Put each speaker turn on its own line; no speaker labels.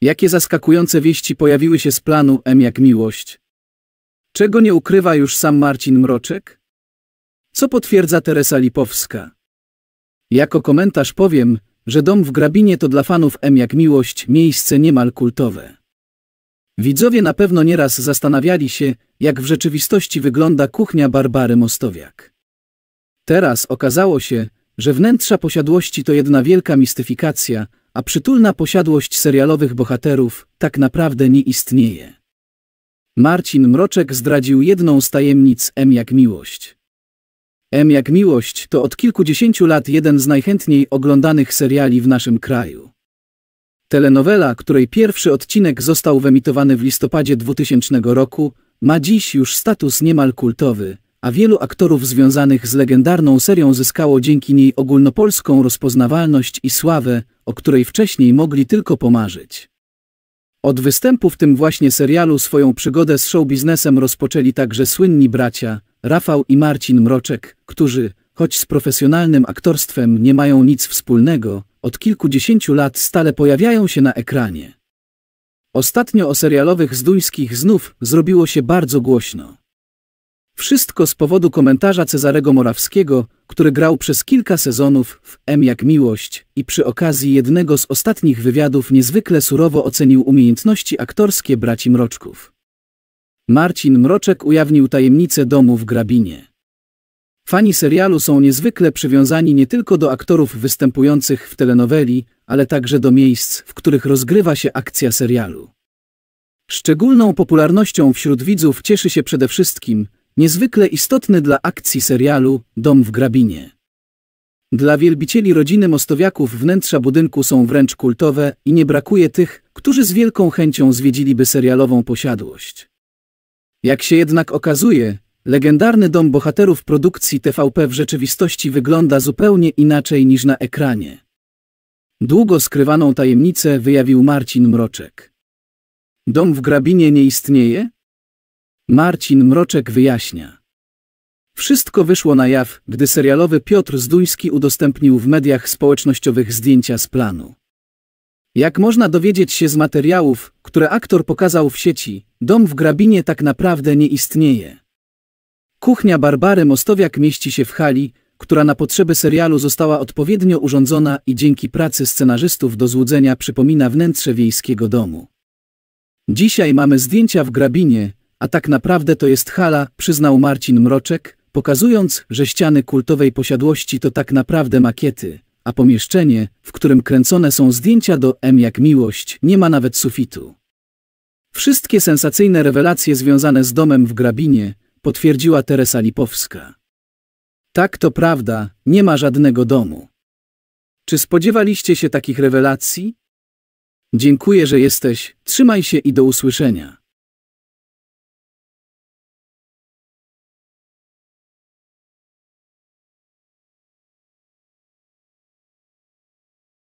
Jakie zaskakujące wieści pojawiły się z planu M jak miłość? Czego nie ukrywa już sam Marcin Mroczek? Co potwierdza Teresa Lipowska? Jako komentarz powiem, że dom w Grabinie to dla fanów M jak miłość miejsce niemal kultowe. Widzowie na pewno nieraz zastanawiali się, jak w rzeczywistości wygląda kuchnia Barbary Mostowiak. Teraz okazało się, że wnętrza posiadłości to jedna wielka mistyfikacja, a przytulna posiadłość serialowych bohaterów tak naprawdę nie istnieje. Marcin Mroczek zdradził jedną z tajemnic M jak miłość. M jak miłość to od kilkudziesięciu lat jeden z najchętniej oglądanych seriali w naszym kraju. Telenowela, której pierwszy odcinek został wyemitowany w listopadzie 2000 roku, ma dziś już status niemal kultowy, a wielu aktorów związanych z legendarną serią zyskało dzięki niej ogólnopolską rozpoznawalność i sławę, o której wcześniej mogli tylko pomarzyć. Od występu w tym właśnie serialu swoją przygodę z showbiznesem rozpoczęli także słynni bracia, Rafał i Marcin Mroczek, którzy, choć z profesjonalnym aktorstwem nie mają nic wspólnego, od kilkudziesięciu lat stale pojawiają się na ekranie. Ostatnio o serialowych duńskich znów zrobiło się bardzo głośno. Wszystko z powodu komentarza Cezarego Morawskiego, który grał przez kilka sezonów w M jak Miłość i przy okazji jednego z ostatnich wywiadów niezwykle surowo ocenił umiejętności aktorskie braci Mroczków. Marcin Mroczek ujawnił tajemnicę domu w Grabinie. Fani serialu są niezwykle przywiązani nie tylko do aktorów występujących w telenoweli, ale także do miejsc, w których rozgrywa się akcja serialu. Szczególną popularnością wśród widzów cieszy się przede wszystkim niezwykle istotny dla akcji serialu Dom w Grabinie. Dla wielbicieli rodziny Mostowiaków wnętrza budynku są wręcz kultowe i nie brakuje tych, którzy z wielką chęcią zwiedziliby serialową posiadłość. Jak się jednak okazuje, legendarny dom bohaterów produkcji TVP w rzeczywistości wygląda zupełnie inaczej niż na ekranie. Długo skrywaną tajemnicę wyjawił Marcin Mroczek. Dom w Grabinie nie istnieje? Marcin Mroczek wyjaśnia. Wszystko wyszło na jaw, gdy serialowy Piotr Zduński udostępnił w mediach społecznościowych zdjęcia z planu. Jak można dowiedzieć się z materiałów, które aktor pokazał w sieci, dom w Grabinie tak naprawdę nie istnieje. Kuchnia Barbary Mostowiak mieści się w hali, która na potrzeby serialu została odpowiednio urządzona i dzięki pracy scenarzystów do złudzenia przypomina wnętrze wiejskiego domu. Dzisiaj mamy zdjęcia w Grabinie, a tak naprawdę to jest hala, przyznał Marcin Mroczek, pokazując, że ściany kultowej posiadłości to tak naprawdę makiety, a pomieszczenie, w którym kręcone są zdjęcia do M jak miłość, nie ma nawet sufitu. Wszystkie sensacyjne rewelacje związane z domem w Grabinie potwierdziła Teresa Lipowska. Tak to prawda, nie ma żadnego domu. Czy spodziewaliście się takich rewelacji? Dziękuję, że jesteś, trzymaj się i do usłyszenia.